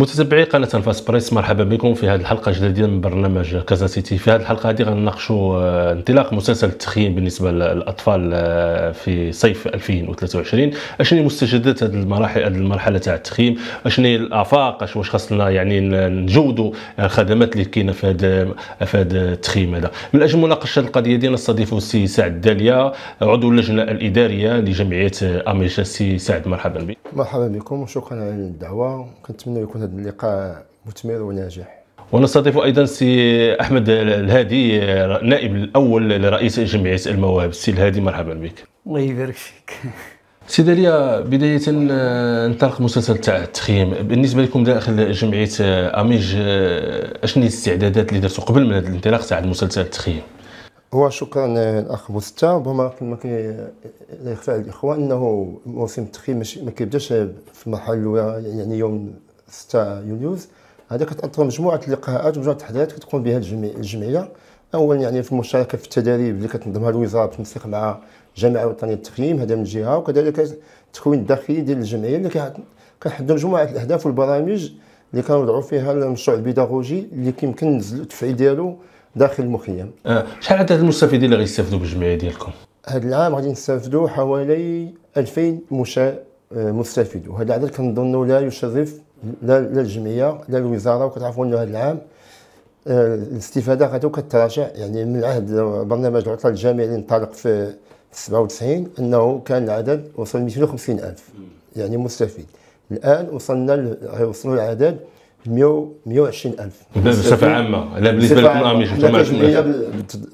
متتبعي قناه انفاس بريس مرحبا بكم في هذه الحلقه الجديده من برنامج كازا سيتي في هذه الحلقه هذه غنناقشوا آه، انطلاق مسلسل التخييم بالنسبه للاطفال آه، في صيف 2023 اشنو مستجدات هذه المراحل هذه المرحله تاع التخييم اشنو الافاق اش واش خاصنا يعني نجودوا الخدمات آه، اللي كاينه في هذا في هذا التخييم هذا من اجل مناقشه القضيه ديالنا نستضيفوا السي سعد الداليه عضو اللجنه الاداريه لجمعيه أميشا سي سعد مرحبا بك مرحبا بكم وشكرا على الدعوه كنتمنى يكون هذا اللقاء مثمر وناجح ونستضيف ايضا سي احمد الهادي النائب الاول لرئيس جمعيه المواهب سي الهادي مرحبا بك الله يبارك فيك سي داليا بدايه انطلق مسلسل تاع التخييم بالنسبه لكم داخل جمعيه اميج اشني الاستعدادات اللي درتوا قبل من هذا الانطلاق تاع المسلسل التخييم هو شكرا الاخ بوستا ربما كما لا يخفى على الاخوان انه موسم التخييم ما كيبداش في المرحله الاولى يعني يوم 6 يوليوز هذا كتأطر مجموعة اللقاءات ومجموعة التحديات كتقوم بها الجمعية أولا يعني في المشاركة في التدريب اللي كتنظمها الوزارة بالتنسيق مع الجامعة الوطنية للتقييم هذا من جهة وكذلك التكوين الداخلي ديال الجمعية اللي كنحددوا مجموعة الأهداف والبرامج اللي كنوضعوا فيها المشروع البيداغوجي اللي كيمكن نزلوا التفعيل ديالو داخل المخيم آه. شحال عدد المستفيدين اللي غيستافدوا بالجمعيه ديالكم هذا العام غادي نستافدوا حوالي 2000 مشا آه، مستفيد وهذا العدد كنظنوا لا يشرف لا الجمعيه لا الوزاره وكتعرفوا انه هذا العام آه، الاستفاده غادي كتراجع يعني من عهد برنامج العطله الجامعي اللي انطلق في 97 انه كان العدد وصل 250 الف يعني مستفيد الان وصلنا وصلوا العدد 120 الف بصفه عامه لا بالنسبه لكم امي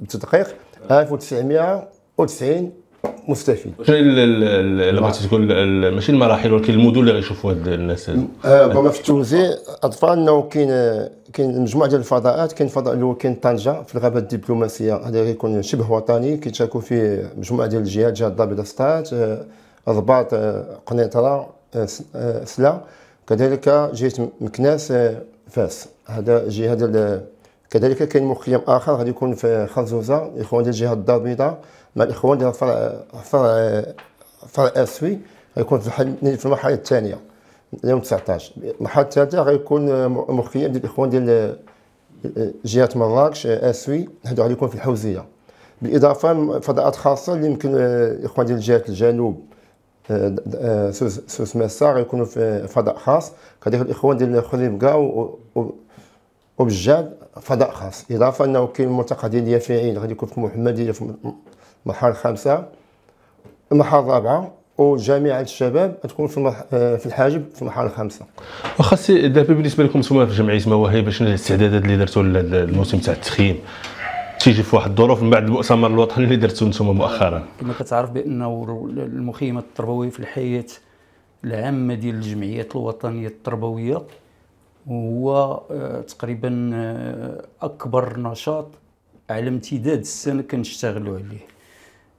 بالتدقيق 1990 مستفيد شنو اللي تقول ماشي المراحل ولكن المدن اللي غيشوفوا هاد الناس آه، بما في التوزيع اطفال انه كاين كاين مجموعه ديال الفضاءات كاين الفضاء الاول كاين طنجه في الغابه الدبلوماسيه هذا غيكون شبه وطني كيتشاركوا فيه مجموعه ديال الجهات جهه الضابطه سطات الضباط آه، آه، قنيطره سلا كذلك جهه مكناس فاس هذا جهه ديال كذلك كاين مخيم اخر غادي يكون في خرزوزه الاخوان ديال الجهه البيضاء مع الاخوان ديال فرع فرع فرع اسوي غيكون في الحل في المرحله الثانيه يوم 19 المرحله الثالثه غيكون مخيم ديال الاخوان ديال جهه مراكش اسوي هادو غيكون في الحوزيه بالاضافه لفضاءات خاصه اللي يمكن الاخوان ديال جهه الجنوب سوس سوس ماسا غيكونوا في فضاء خاص كذلك الاخوان ديال خليل و وبجاد فضاء خاص اضافه انه كاين ملتقى ديال اليافعين غادي يكون في محمديه في المرحله الخامسه المرحله الرابعه وجامعه الشباب تكون في المرح... آه، في الحاجب في المرحله الخامسه واخا سي دابا بالنسبه لكم نتوما في جمعيه مواهب شنو الاستعدادات اللي درتوا للموسم تاع التخييم تيجي في واحد الظروف من بعد المؤتمر الوطني اللي درتو نتوما مؤخرا كما كتعرف بانه المخيم التربوي في الحياه العامه ديال الجمعيات الوطنيه التربويه هو آه، تقريبا آه، اكبر نشاط على امتداد السنه كنشتغلوا عليه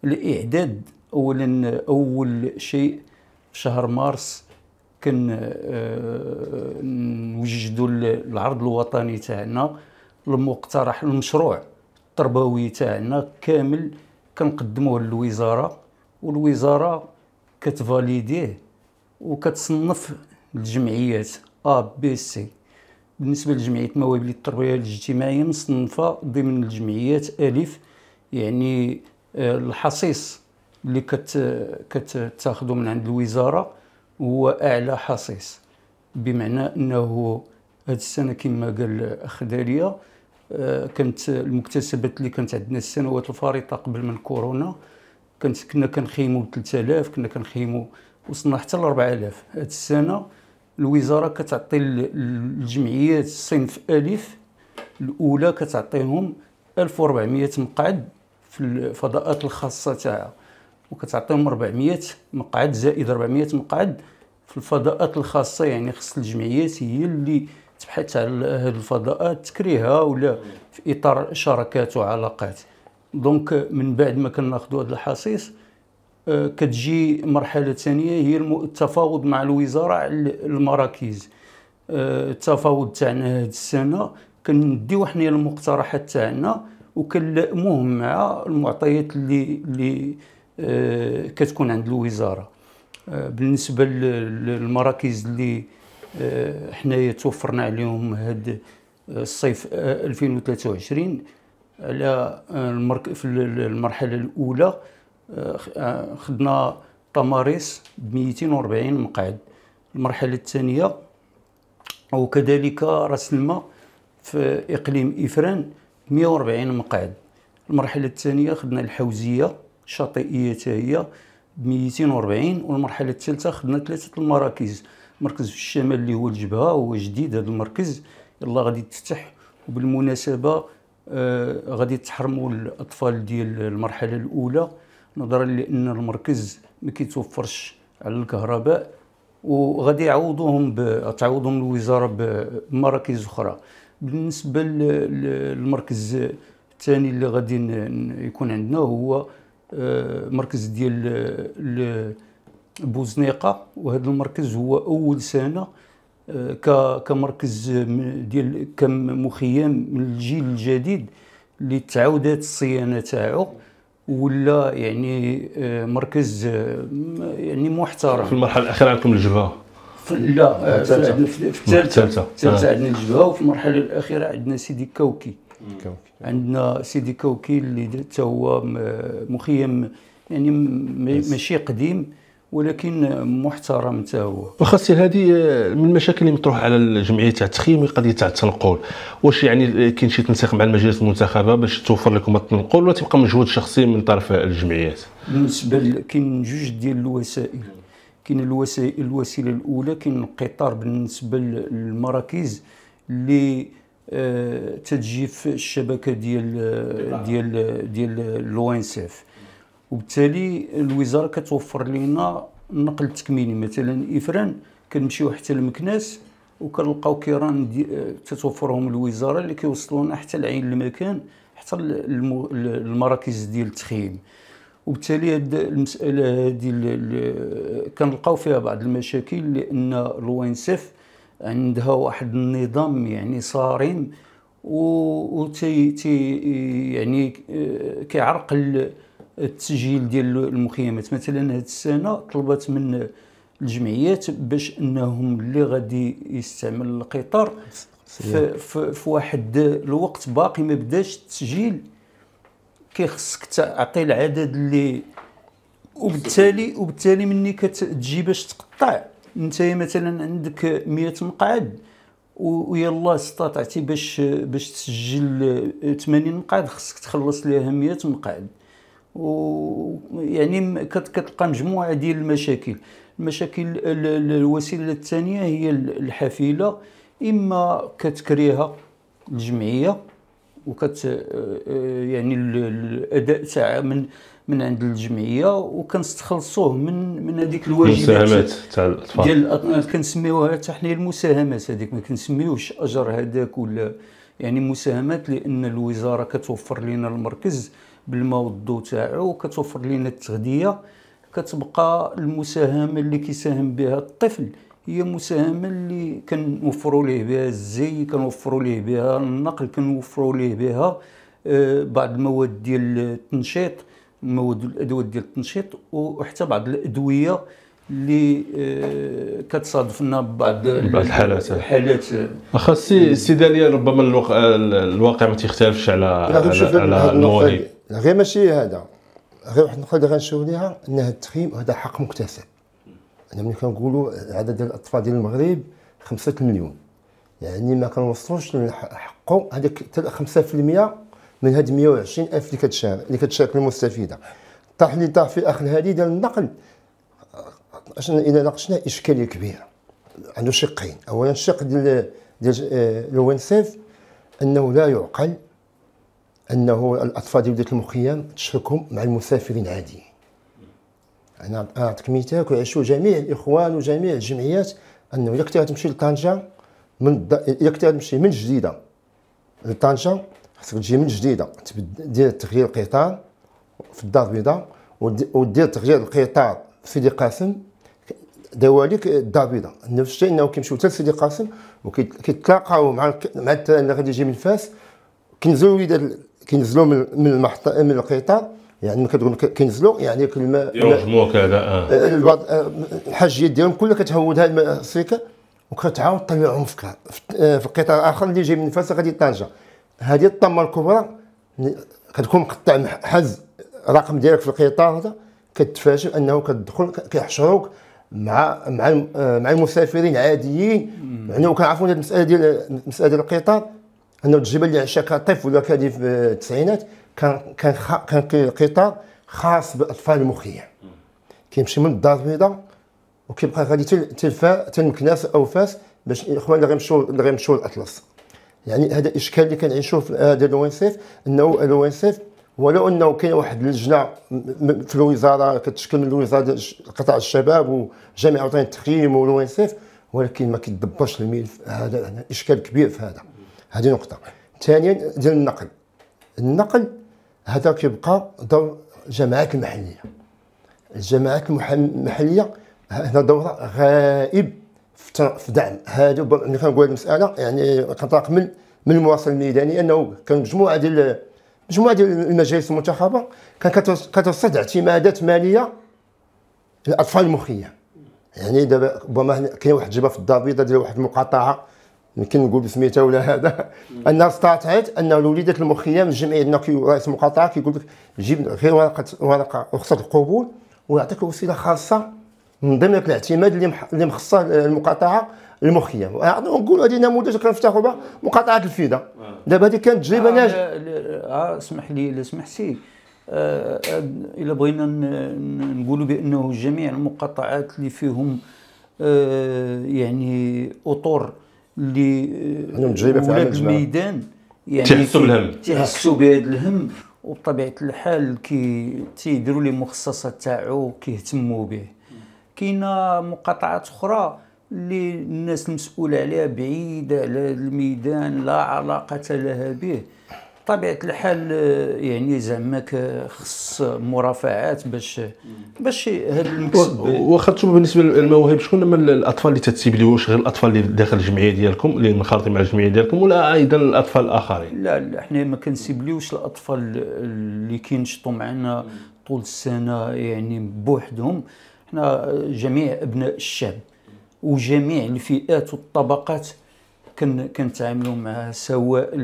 الاعداد اولا اول شيء شهر مارس كن آه، نوجدوا العرض الوطني تاعنا المقترح المشروع التربوي تاعنا كامل كنقدموه للوزاره والوزاره كتفاليديه وكتصنف الجمعيات ا بي سي بالنسبه لجمعيه مواهب التربيه الاجتماعيه مصنفه ضمن الجمعيات الف يعني الحصيص اللي كتاخذوا من عند الوزاره هو اعلى حصيص بمعنى انه هاد السنه كما قال الاخ داليا آه، كانت المكتسبات اللي كانت عندنا السنوات الفريطه قبل من كورونا كانت كنا كنخيمو 3000 كنا كنخيموا وصلنا حتى ل 4000 هاد السنه الوزاره كتعطي للجمعيات الصنف الف الاولى كتعطيهم 1400 مقعد في الفضاءات الخاصه تاعها وكتعطيهم 400 مقعد زائد 400 مقعد في الفضاءات الخاصه يعني خص الجمعيات هي اللي تبحث على هذه الفضاءات تكريها ولا في اطار شراكات وعلاقات دونك من بعد ما كناخذوا هذا الحصيص آه، كتجي مرحله ثانيه هي التفاوض مع الوزاره على المراكز آه، التفاوض تاعنا هذه السنه كنديو حنا المقترحات تاعنا مهم مع المعطيات اللي اللي آه كتكون عند الوزاره آه بالنسبه للمراكز اللي آه حنايا توفرنا عليهم هاد آه، الصيف 2023 آه، على آه، المرك في المرحله الاولى خدنا تماريس ب 240 مقعد المرحله الثانيه وكذلك راس الماء في اقليم افران 140 مقعد المرحله الثانيه خدنا الحوزيه الشاطئيه حتى هي ب 240 والمرحله الثالثه خدنا ثلاثه المراكز مركز في الشمال اللي هو الجبهه هو جديد هذا المركز يلا غادي يتفتح وبالمناسبه آه غادي تحرموا الاطفال ديال المرحله الاولى نظرا لان المركز ما كيتوفرش على الكهرباء وغادي يعوضوهم تعوضهم الوزاره بمراكز اخرى بالنسبه للمركز الثاني اللي غادي يكون عندنا هو آه، مركز ديال آه، بوزنيقه وهذا المركز هو اول سنه آه، كمركز ديال كم مخيم من الجيل الجديد اللي تعاودت الصيانه تاعو ولا يعني مركز يعني محترم في المرحله الاخيره عندكم الجبهه في لا في آه، الثالثه الثالثه آه. عندنا الجبهه وفي المرحله الاخيره عندنا سيدي كوكي عندنا سيدي كوكي اللي حتى هو مخيم يعني ماشي قديم ولكن محترم حتى هو واخا هذه من المشاكل اللي مطروحه على الجمعيه تاع التخييم قضيه تاع التنقل واش يعني كاين شي تنسيق مع المجالس المنتخبه باش توفر لكم التنقل ولا تبقى مجهود شخصي من طرف الجمعيات بالنسبه كاين جوج ديال الوسائل كاين الوسيله الاولى كاين القطار بالنسبه للمراكز اللي آه، تتجي في الشبكه ديال ديال ديال لوينسيف وبالتالي الوزاره كتوفر لنا النقل التكميلي مثلا افران كنمشيو حتى لمكناس وكنلقاو كيران آه، تتوفرهم الوزاره اللي كيوصلونا حتى لعين المكان حتى المراكز ديال التخييم وبالتالي هاد المساله ديال كنلقاو فيها بعض المشاكل لان سيف عندها واحد النظام يعني صارم و تي تي يعني آه، كيعرق التسجيل ديال المخيمات مثلا هاد السنه طلبت من الجمعيات باش انهم اللي غادي يستعمل القطار في, في, في واحد الوقت باقي ما بداش التسجيل كيخصك تعطي العدد اللي وبالتالي وبالتالي مني كتجي باش تقطع انت مثلا عندك 100 مقعد ويلا استطعتي باش باش تسجل 80 مقعد خصك تخلص ليها 100 مقعد و يعني كتلقى مجموعه ديال المشاكل المشاكل الوسيله الثانيه هي الحافله اما كتكريها الجمعيه وكت آه، يعني الاداء تاعها من من عند الجمعيه وكنستخلصوه من من هذيك الواجبات تاع الاطفال ديال آه، كنسميوها حتى حنا المساهمات هذيك ما كنسميوش اجر هذاك ولا يعني مساهمات لان الوزاره كتوفر لنا المركز بالماء والضوء تاعو وكتوفر لنا التغذيه كتبقى المساهمه اللي كيساهم بها الطفل هي مساهمه اللي كنوفروا ليه بها الزي كنوفروا ليه بها النقل كنوفروا ليه بها آه، بعض المواد ديال التنشيط مواد الادوات ديال التنشيط وحتى بعض الادويه اللي آه، كتصادفنا ببعض بعض الحالات الحالات واخا السيداليه ربما الواقع ما تيختلفش على على المواضيع غير ماشي هذا غير واحد النقطه اللي غنشوف ليها ان هذا التخييم هذا حق مكتسب انا ملي كنقولوا العدد ديال الاطفال ديال المغرب 5 مليون يعني ما كنوصلوش لحقو هذاك حتى 5% من هاد 120 الف اللي كتشارك اللي كتشارك المستفيده اللي طاح في اخر هذه ديال النقل عشان الى ناقشنا اشكاليه كبيره عنده شقين اولا الشق ديال ديال آه، لوينسيف انه لا يعقل انه الاطفال ديال المخيم تشركهم مع المسافرين عاديين يعني انا نعطيك مثال كيعيشوا جميع الاخوان وجميع الجمعيات انه الا كنتي غتمشي لطنجه من الا كنتي غتمشي من جديده لطنجه خصك تجي من جديده دير تغيير القطار في الدار البيضاء ودير تغيير القطار في سيدي قاسم دواليك الدار البيضاء نفس الشيء انه كيمشيو حتى لسيدي قاسم وكيتلاقاو مع مع التران اللي غادي يجي من فاس كينزلوا كينزلوا من من القطار يعني ملي كتقول كينزلوا يعني كل ما يهجموا كذا آه. آه،, آه،, آه، الحاجيات ديالهم كلها كتهودها السيكه وكتعاود تطلعهم في في القطاع اخر اللي جاي من فاس غادي طنجه هذه الطامه الكبرى كتكون مقطع حز الرقم ديالك في القطار هذا كتفاجئ انه كتدخل كيحشروك مع مع مع المسافرين عاديين يعني وكنعرفوا هذه المساله ديال المساله ديال القطار انه التجربه اللي عشاك طيف ولا كادي في التسعينات كان كان كان قطار خاص بالاطفال المخيه كيمشي من الدار البيضاء وكيبقى غادي تلفا المكناس او فاس باش الاخوان اللي غيمشيو اللي غيمشيو الاطلس يعني هذا الاشكال اللي كنعيشوه في هذا الونسيف انه الونسيف ولو انه كاين واحد اللجنه في الوزاره كتشكل من الوزاره قطاع الشباب وجامعه وطني التقييم والونسيف ولكن ما كيدبرش الملف هذا اشكال كبير في هذا هذه نقطه ثانيا ديال النقل النقل هذا كيبقى دور الجماعات المحليه الجماعات المحليه هنا دور غائب في دعم هذا ملي كنقول المساله يعني كنطلق من من المواصل الميداني انه كان مجموعه ديال مجموعه ديال المجالس المنتخبه كانت كترصد اعتمادات ماليه للاطفال المخيه يعني دابا ربما كاين واحد الجبهه في الضبيطه ديال واحد المقاطعه يمكن نقول بسميتها ولا هذا انها استطاعت ان الوليدات المخيه من الجمعيه عندنا رئيس المقاطعه كيقول لك جيب غير ورقه ورقه رخصه القبول ويعطيك وسيله خاصه من ضمن الاعتماد اللي اللي مخصصه المقاطعه المخيم يعني نقولوا هذه نموذج كنفتخروا به مقاطعه الفيده آه. دابا هذه كانت تجربه آه، ناجحه آه، اسمح لي الا سي الا بغينا نقولوا بانه جميع المقاطعات اللي فيهم يعني اطر اللي عندهم تجربه في ولاد الميدان يعني تيحسوا بالهم تيحسوا بهذا الهم وبطبيعه الحال كي تيديروا لي مخصصات تاعو كيهتموا به كاينه مقاطعات اخرى اللي الناس المسؤوله عليها بعيده على الميدان لا علاقه لها به بطبيعه الحال آه، يعني زعما خص مرافعات باش باش هذا المكسب واخا انتم بالنسبه للمواهب شكون هما الاطفال اللي تتسيبليوش غير الاطفال اللي داخل الجمعيه ديالكم اللي منخرطين مع الجمعيه ديالكم ولا ايضا الاطفال الاخرين لا لا حنا ما كنسيبليوش الاطفال اللي كينشطوا معنا طول السنه يعني بوحدهم حنا جميع ابناء الشعب وجميع الفئات والطبقات كنتعاملوا معاه سواء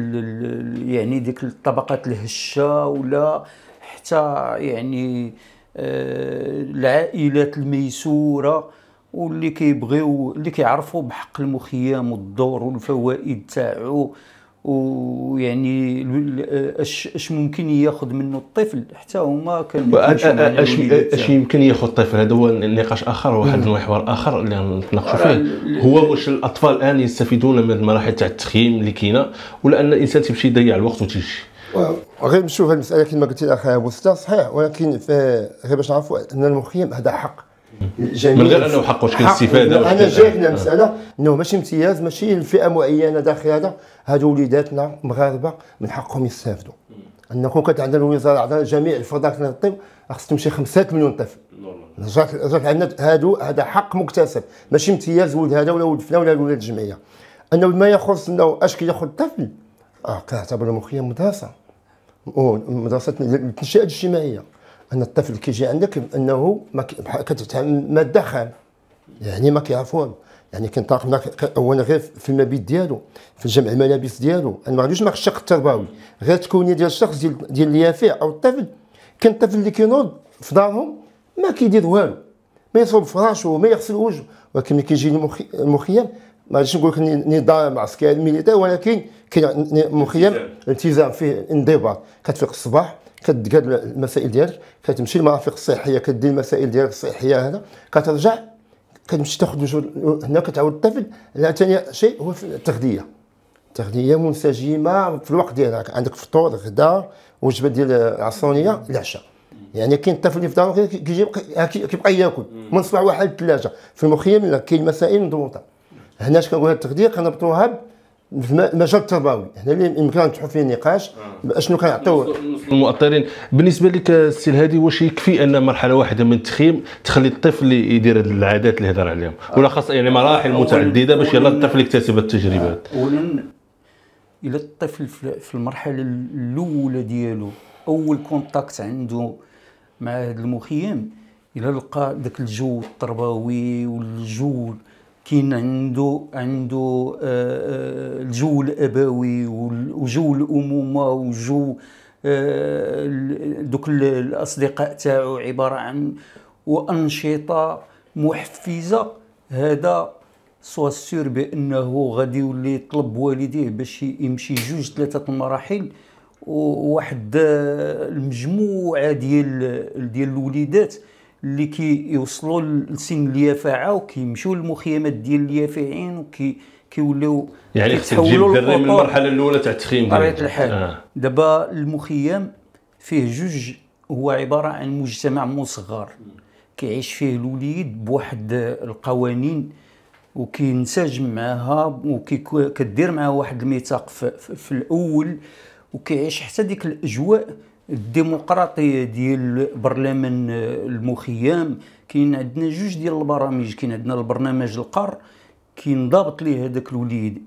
يعني ديك الطبقات الهشه ولا حتى يعني آه، العائلات الميسوره واللي كيبغيو اللي كيعرفوا بحق المخيم والدور والفوائد تاعو ويعني اش ممكن ياخذ منه الطفل حتى هما كان اش اش يعني. يمكن ياخذ الطفل هذا هو نقاش اخر واحد المحور اخر اللي نتناقشوا فيه هو واش الاطفال الان يستفيدون من المراحل تاع التخييم اللي كاينه ولا ان الانسان تيمشي يضيع الوقت وتيجي غير نشوف المساله كما قلت اخ مصطفى صحيح ولكن غير باش نعرفوا ان المخيم هذا حق جميل من غير انه حقه شكل استفاده انا جاتنا يعني. مساله انه ماشي امتياز ماشي لفئه معينه داخل هذا هادو وليداتنا مغاربه من حقهم يستافدوا كون كانت عندنا الوزاره عندنا جميع الفضاء نطيب خص تمشي 5 مليون طفل رجعت رجعت عندنا هادو هذا حق مكتسب ماشي امتياز ولد هذا ولا ولد فلان ولا ولد الجمعيه انه ما يخص انه اش كياخذ الطفل اه كنعتبر مخيم مدرسه مدرسه التنشئه الاجتماعيه ان الطفل كيجي عندك انه ما كتفهم ماده خام يعني ما كيعرفوهم يعني كينطلق من اولا غير في المبيت ديالو في جمع الملابس ديالو انا ما غاديش ما الشق التربوي غير التكوينيه ديال الشخص ديال ديال اليافع او الطفل كان الطفل اللي كينوض في دارهم ما كيدير والو ما يصوب فراشو ما يغسل وجهه ولكن ملي كيجي المخيم ما غاديش نقول لك نظام عسكري ميليتير ولكن كاين مخيم التزام فيه انضباط كتفيق الصباح كتقاد المسائل ديالك كتمشي للمرافق الصحيه كدير المسائل ديالك الصحيه هذا كترجع كتمشي تاخذ هنا كتعاود الطفل لا ثاني شيء هو في التغذيه التغذيه منسجمه في الوقت ديالك عندك فطور غدا وجبه ديال العصرونيه العشاء يعني كاين الطفل اللي في دارو كيجي كيبقى ياكل من الصباح واحد الثلاجه في المخيم كاين مسائل مضبوطه هنا اش كنقول التغذيه كنربطوها في المجال التربوي هنا اللي يمكن نفتحوا فيه نقاش آه. اشنو كيعطيو المؤطرين بالنسبه لك السي الهادي واش يكفي ان مرحله واحده من التخييم تخلي الطفل يدير هذه العادات اللي هضر عليهم آه. ولا خاص يعني مراحل متعدده باش يلا الطفل يكتسب التجربه آه، اولا الى الطفل في المرحله الاولى ديالو اول كونتاكت عنده مع هذا المخيم الى لقى ذاك الجو التربوي والجو كاين عنده عنده آه، آه، الجو الابوي وجو الامومه وجو آه، دوك الاصدقاء تاعو عباره عن وانشطه محفزه هذا سوا بانه غادي يولي يطلب والديه باش يمشي جوج ثلاثه المراحل وواحد المجموعه ديال ديال الوليدات اللي كيوصلوا لسن اليافعه وكيمشوا للمخيمات ديال اليافعين وكي كيوليو يعني خصك تجيب الدري من المرحله الاولى تاع التخييم بطبيعه الحال آه. دابا المخيم فيه جوج هو عباره عن مجتمع مصغر كيعيش فيه الوليد بواحد القوانين وكينسجم معها وكدير معاه واحد الميثاق في, في, في الاول وكيعيش حتى ديك الاجواء الديمقراطيه ديال برلمان المخيم كاين عندنا جوج ديال البرامج كاين عندنا البرنامج القار كينضبط ليه هذاك الوليد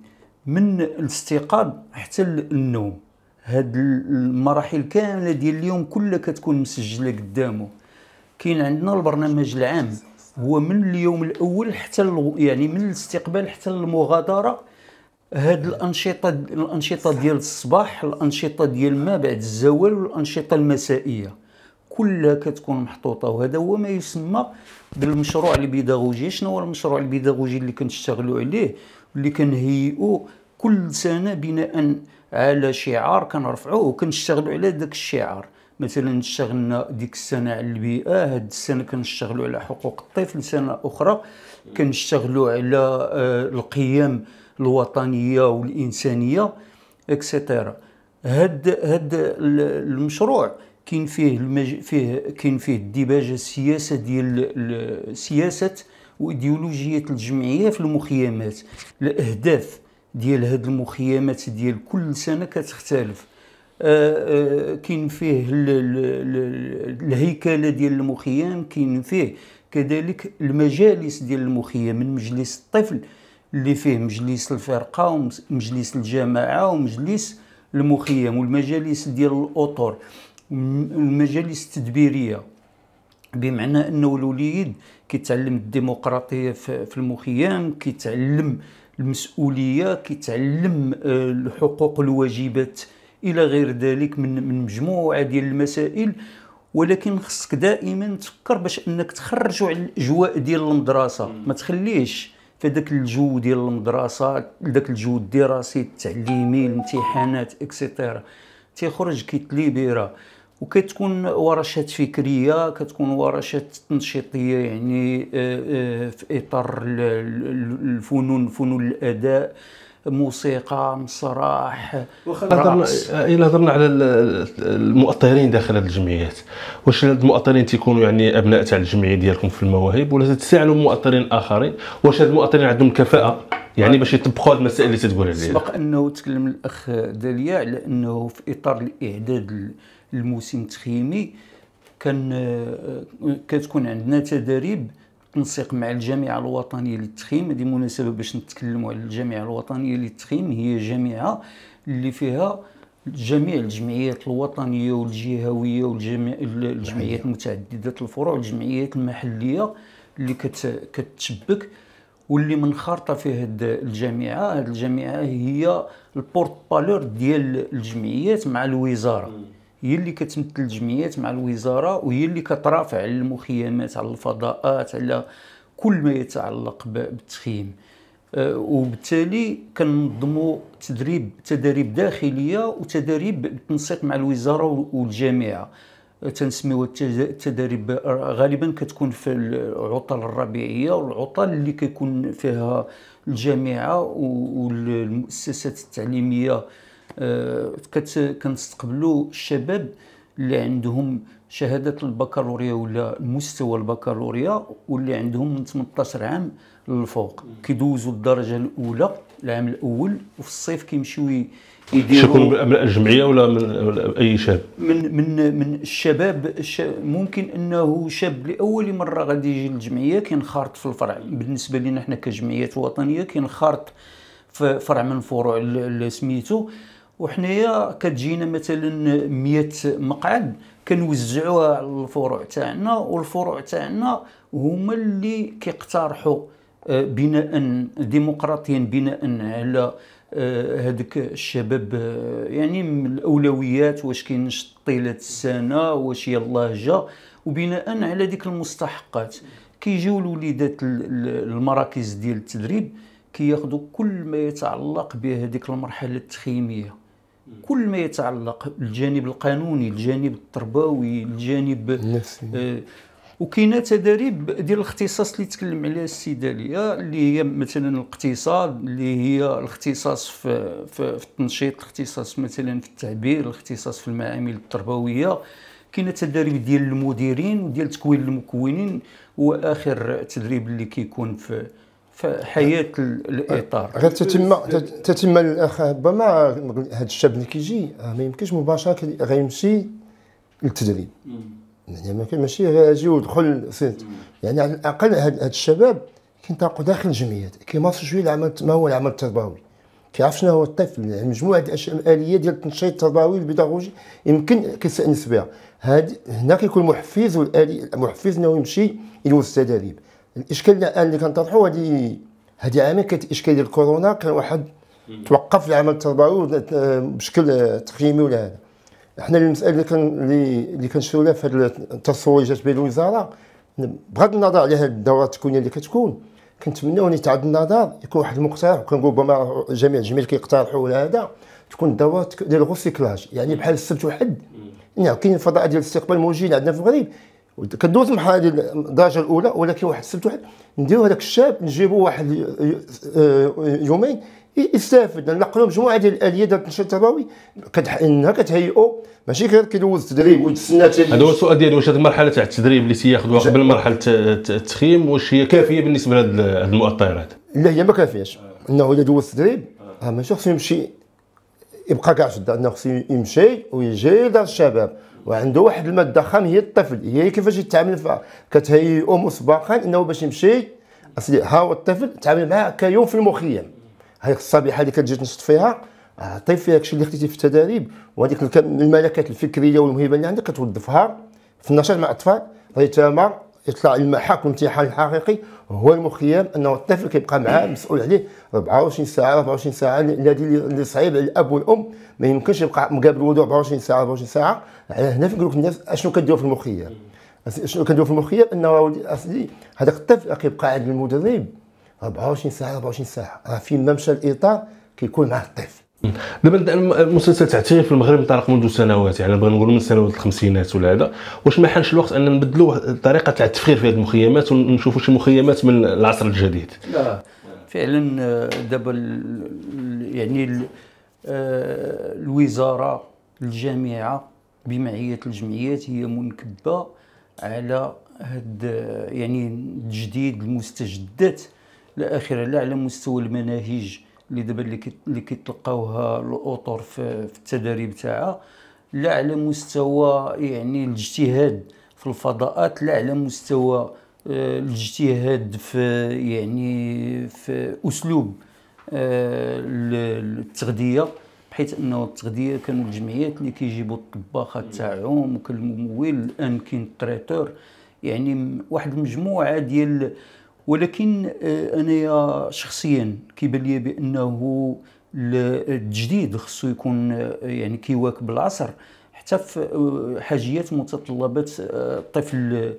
من الاستيقاظ حتى النوم هاد المراحل كامله ديال اليوم كلها كتكون مسجله قدامه كاين عندنا البرنامج العام هو من اليوم الاول حتى يعني من الاستقبال حتى المغادره هاد الانشطه الانشطه ديال الصباح الانشطه ديال ما بعد الزوال والانشطه المسائيه كلها كتكون محطوطه وهذا هو ما يسمى بالمشروع البيداغوجي شنو هو المشروع البيداغوجي اللي كنشتغلوا عليه اللي كنهيئوا كل سنه بناء على شعار كنرفعوه وكنشتغلوا على داك الشعار مثلا اشتغلنا ديك السنه على البيئه هاد السنه كنشتغلوا على حقوق الطفل سنه اخرى كنشتغلوا على آه، القيام الوطنيه والانسانيه اكسيتيرا هاد هاد المشروع كاين فيه المج... فيه كاين فيه الديباجه السياسه ديال السياسه وايديولوجيه الجمعيه في المخيمات الاهداف ديال هاد المخيمات ديال كل سنه كتختلف آه، آه، فيه ال... كاين فيه الهيكله ديال المخيم كاين فيه كذلك المجالس ديال المخيم من مجلس الطفل اللي فيه مجلس الفرقه ومجلس الجماعه ومجلس المخيم والمجالس ديال الاطر المجالس التدبيريه بمعنى انه الوليد كيتعلم الديمقراطيه في المخيم كيتعلم المسؤوليه كيتعلم آه، الحقوق الواجبات الى غير ذلك من من مجموعه ديال المسائل ولكن خصك دائما تفكر باش انك تخرجوا على الاجواء ديال المدرسه ما تخليش في ذاك الجو ديال المدرسه داك الجو الدراسي التعليمي الامتحانات اكسيتيرا تيخرج كيتليبيرا وكتكون ورشات فكريه كتكون ورشات تنشيطيه يعني آه، آه، في اطار الفنون فنون الاداء موسيقى مسرح إيه، الى الا هضرنا على المؤطرين داخل الجمعيات واش هاد المؤطرين تيكونوا يعني ابناء تاع الجمعيه ديالكم في المواهب ولا تستعملوا مؤطرين اخرين واش هاد المؤطرين عندهم كفاءه يعني باش يطبقوا هاد المسائل اللي تتقول عليها سبق انه تكلم الاخ داليا على انه في اطار الاعداد الموسم التخييمي كان آه، كتكون عندنا تدريب بالتنسيق مع الجامعه الوطنيه للتخييم هذه مناسبه باش نتكلموا على الجامعه الوطنيه للتخييم هي جامعه اللي فيها جميع الجمعيات الوطنيه والجهويه والجمعيات متعدده الفروع والجمعيات المحليه اللي كتشبك واللي منخرطه في هاد الجامعه هاد الجامعه هي البورت بالور ديال الجمعيات مع الوزاره هي اللي كتمثل الجمعيات مع الوزاره وهي اللي كترافع على المخيمات على الفضاءات على كل ما يتعلق بالتخييم آه، وبالتالي كنظموا تدريب تدريب داخليه وتدريب بالتنسيق مع الوزاره والجامعه تنسميوها التدريب آه، غالبا كتكون في العطل الربيعيه والعطل اللي كيكون فيها الجامعه والمؤسسات التعليميه آه، كنستقبلوا الشباب اللي عندهم شهاده البكالوريا ولا مستوى البكالوريا واللي عندهم من 18 عام للفوق كيدوزوا الدرجه الاولى العام الاول وفي الصيف كيمشيو يديروا من ابناء الجمعيه ولا من اي شاب من من من الشباب ممكن انه شاب لاول مره غادي يجي للجمعيه كينخرط في الفرع بالنسبه لنا احنا كجمعيات وطنيه كينخرط في فرع من فروع سميتو وحنايا كتجينا مثلا 100 مقعد كنوزعوها على الفروع تاعنا والفروع تاعنا هما اللي كيقترحوا آه، بناء ديمقراطيا بناء على آه، هذاك الشباب آه، يعني من الاولويات واش كاين طيله السنه واش هي اللهجه وبناء على ديك المستحقات كيجيو الوليدات المراكز ديال التدريب كياخذوا كل ما يتعلق بهذيك المرحله التخييميه كل ما يتعلق بالجانب القانوني الجانب التربوي الجانب النفسي آه وكاينه تدريب ديال الاختصاص اللي تكلم عليها السيدة داليا اللي هي مثلا الاقتصاد اللي هي الاختصاص في, في, في التنشيط الاختصاص مثلا في التعبير الاختصاص في المعامل التربويه كاينه تدريب ديال المديرين وديال تكوين المكونين واخر تدريب اللي كيكون في فحياه الاطار غير تتم تتم الاخ ربما هذا الشاب اللي كيجي آه، ما يمكنش مباشره غيمشي للتدريب يعني ما كان ماشي غير اجي ودخل يعني على الاقل هاد, الشباب كينطلقوا داخل الجمعيات كيمارسوا شويه العمل ما هو العمل التربوي كيعرف شنو هو الطفل يعني مجموعه الاشياء الاليه ديال التنشيط التربوي البيداغوجي يمكن كيستانس بها هاد هنا كيكون محفز والالي المحفز انه يمشي يدوز التدريب الاشكال الان اللي كنطرحوا هذه هذه عامين كانت اشكال ديال كورونا كان واحد توقف العمل التربوي بشكل تقييمي ولا هذا حنا المساله اللي كان اللي كنشوفوا لها في هذه التصوير جات به الوزاره بغض النظر على هذه الدوره التكوينيه اللي كتكون كنتمناو يتعاد النظر يكون واحد المقترح وكان بما جميع الجميع كيقترحوا هذا تكون الدورات ديال الغوسيكلاج يعني بحال السبت وحد يعني كاين الفضاء ديال الاستقبال موجودين عندنا في المغرب كدوز مع هذه الدرجه الاولى ولكن واحد السبت واحد نديرو هذاك الشاب نجيبو واحد آه، يومين يستافد نلقلو مجموعه ديال الاليه ديال التنشيط التربوي انها كتهيئو ماشي غير كيدوز التدريب ويتسنى هذا هو السؤال ديالي واش هذه المرحله تاع التدريب اللي تياخذوها قبل مرحله التخييم واش هي كافيه بالنسبه لهذا المؤطر هذا لا هي ما كافياش انه الا دوز التدريب آه، ماشي خصو يمشي يبقى كاع شد انه خصو يمشي ويجي لدار الشباب وعنده واحد الماده خام هي الطفل هي كيفاش يتعامل فيها كتهيئو مسبقا انه باش يمشي اصلي ها هو الطفل تعامل معاه كيوم في المخيم هاي الصبيحه اللي كتجي تنشط فيها عطي فيها داكشي اللي خديتي في التدريب وهذيك الملكات الفكريه والمهيبه اللي عندك كتوظفها في النشاط مع الاطفال اليتامى اطلاع المحاكم والامتحان الحقيقي هو المخيم انه الطفل كيبقى معاه مسؤول عليه 24 ساعه 24 ساعه الذي اللي صعيب على الاب والام ما يمكنش يبقى مقابل ولده 24 ساعه 24 ساعه على هنا فين الناس اشنو كديروا في المخيم شنو كديروا في المخيم انه اصلي هذاك الطفل كيبقى عند المدرب 24 ساعه 24 ساعه راه فين ما مشى الاطار كيكون معاه الطفل دابا المسلسل تعتير في المغرب انطلق منذ سنوات يعني بغينا نقولوا من سنوات الخمسينات ولا هذا واش ما حانش الوقت ان نبدلوا طريقه تاع التفكير في هذه المخيمات ونشوفوا شي مخيمات من العصر الجديد لا فعلا دابا يعني آه، الوزاره الجامعه بمعيه الجمعيات هي منكبه على هاد يعني التجديد المستجدات لاخره لا على مستوى المناهج اللي دابا اللي كيتلقاوها الاطر في, في التدريب تاعها لا على مستوى يعني الاجتهاد في الفضاءات لا على مستوى آه، الاجتهاد في يعني في اسلوب آه، التغذيه بحيث انه التغذيه كانوا الجمعيات اللي كيجيبوا الطباخات تاعهم الممول الان كاين التريتور يعني واحد المجموعه ديال ولكن آه، انا شخصيا كيبان لي بانه التجديد خصو يكون آه، يعني كيواكب العصر حتى في آه، حاجيات متطلبات الطفل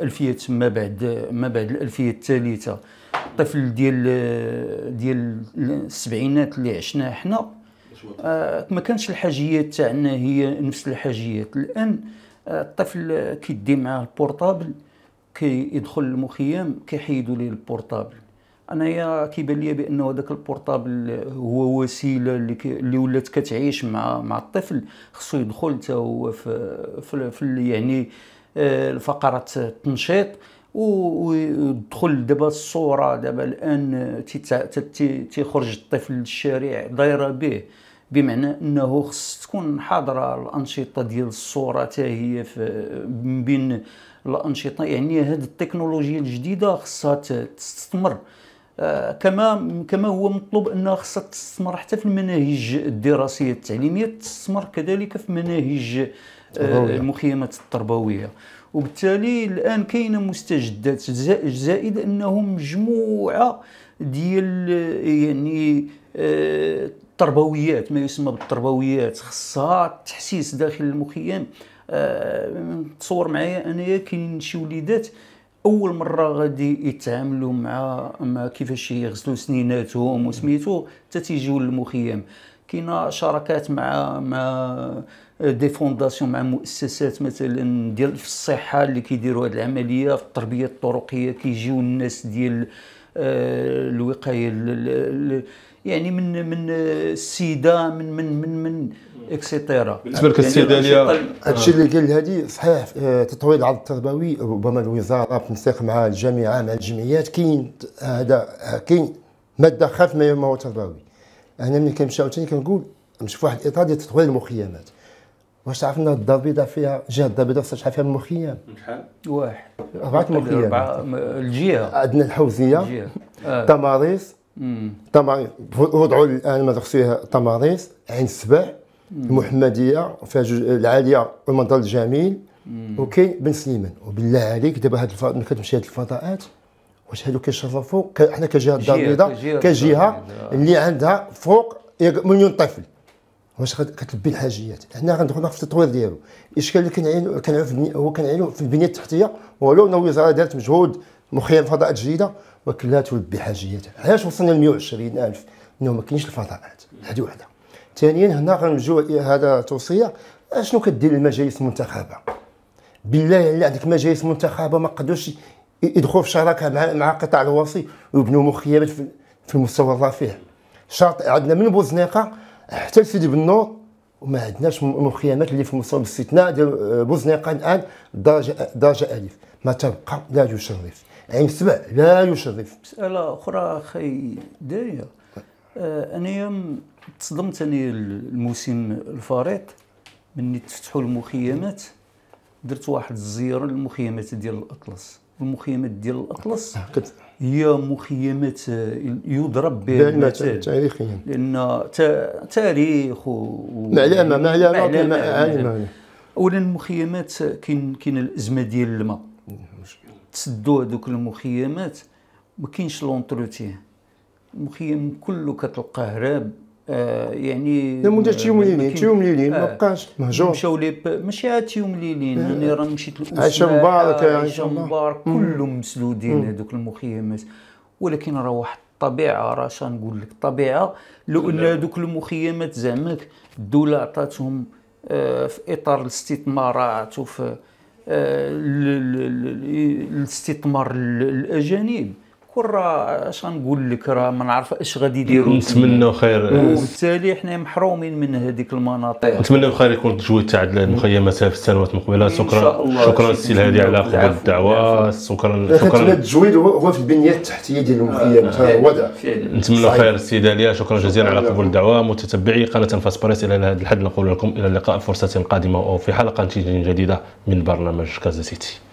الفيات ما بعد ما بعد الالفيه الثالثه الطفل ديال ديال السبعينات اللي عشناه حنا ما كانش الحاجيات تاعنا هي نفس الحاجيات الان الطفل كيدي معاه البورطابل كيدخل كي المخيم كيحيدوا ليه انا انايا كيبان لي بانه هذاك البورتابل هو وسيله اللي, كي اللي ولات كتعيش مع مع الطفل خصو يدخل حتى هو في, في, في يعني آه، الفقرات التنشيط ودخل دابا الصوره دابا الان تيخرج الطفل للشارع دايره به بمعنى انه خص تكون حاضره الانشطه ديال الصوره حتى هي من بين الانشطه يعني هذه التكنولوجيا الجديده خصها تستثمر آه، كما كما هو مطلوب انها خصها تستثمر حتى في المناهج الدراسيه التعليميه تستثمر كذلك في مناهج آه، المخيمات التربويه وبالتالي الان كاينه مستجدات زائد انهم مجموعه ديال يعني التربويات آه، ما يسمى بالتربويات خصها التحسيس داخل المخيم آه، تصور معايا انايا كاين شي وليدات اول مره غادي يتعاملوا مع مع كيفاش يغسلوا سنيناتهم وسميتو حتى تيجيو للمخيم كاينه شراكات مع مع دي فونداسيون مع مؤسسات مثلا ديال في الصحه اللي كيديروا هذه العمليه في التربيه الطرقيه كيجيو الناس ديال آه، الوقايه يعني من من آه، السيده من من من من اكسيتيرا بالنسبه لك السيده يعني هذا الشيء طيب. اللي قال هادي صحيح آه، تطوير العرض التربوي ربما الوزاره بالتنسيق مع الجامعه مع الجمعيات كاين هذا كاين ماده خاف ما هو تربوي انا ملي كنمشي عاوتاني كنقول نمشي في واحد الاطار ديال تطوير المخيمات واش تعرف ان الدار البيضاء فيها جهه الدار البيضاء شحال فيها من مخيم؟ شحال؟ واحد اربعه مخيمات الجهه عندنا الحوزيه آه. تماريس وضعوا الان ما تخصيها تماريس عين السبع المحمديه فيها جوج العاليه والمنظر الجميل وكاين بن سليمان وبالله عليك دابا هاد الفضاء ملي كتمشي هاد الفضاءات واش هادو كيشرفوا حنا كجهه الدار البيضاء كجهه اللي عندها فوق مليون طفل واش كتلبي الحاجيات حنا غندخلوا في التطوير ديالو الاشكال اللي كنعينو كنعرف هو كنعينو في البنيه التحتيه ولو ان الوزاره دارت مجهود مخيم فضاء جديده ولكن لا تلبي حاجيتها علاش وصلنا ل 120 الف انه ما كاينش الفضاءات هذه وحده ثانيا هنا غنرجعوا هذا توصيه اشنو كدير المجالس المنتخبه بالله اللي عندك مجالس منتخبه ما قدوش يدخلوا في شراكه مع مع قطاع الوصي ويبنوا مخيمات في المستوى الرفيع شاطئ عندنا من بوزنيقه حتى لسيدي بنوط وما عندناش مخيمات اللي في مستوى باستثناء ديال آه، بوزنيقه الان درجه درجه الف ما تبقى لا يشرف عين يعني سبع لا يشرف مسألة أخرى أخي داية آه، أنا تصدمت أنا الموسم الفريق مني تفتحوا المخيمات درت واحد الزيارة للمخيمات ديال الأطلس المخيمات ديال الأطلس آه، هي مخيمات آه، يضرب بها المثال تاريخيا لأن تاريخ و معلمة معلمة معلمة أولا المخيمات كاين كاين الأزمة ديال الماء سدوا هذوك المخيمات ما كاينش لونتروتيه المخيم كله كتلقاه راب آه يعني نموذج تيوم ليلين تيوم ليلين ما آه، بقاش مهجور مشاو لي ماشي عاد تيوم ليلين آه، انا راه مشيت عائشه مبارك عائشه مبارك كلهم مسدودين هذوك المخيمات ولكن راه واحد الطبيعه راه شنقول لك الطبيعه لو ان هذوك المخيمات زعماك الدوله عطاتهم آه في اطار الاستثمارات وفي آه، الاستثمار الاجانب والراه اش غنقول لك راه ما نعرف اش غادي يديروا نتمنوا خير وبالتالي حنا محرومين من هذيك المناطق نتمنوا خير يكون التجويد تاع المخيمات في السنوات المقبله شكرا شكرا السي الهادي على قبول الدعوه شكرا شكرا التجويد هو في البنيه التحتيه ديال المخيمات الوضع آه. نتمنوا خير السي داليا شكرا جزيلا على آه. قبول الدعوه متتبعي قناه فاس باريس الى هذا الحد نقول لكم الى اللقاء فرصه قادمه او في حلقه جديده من برنامج كازا سيتي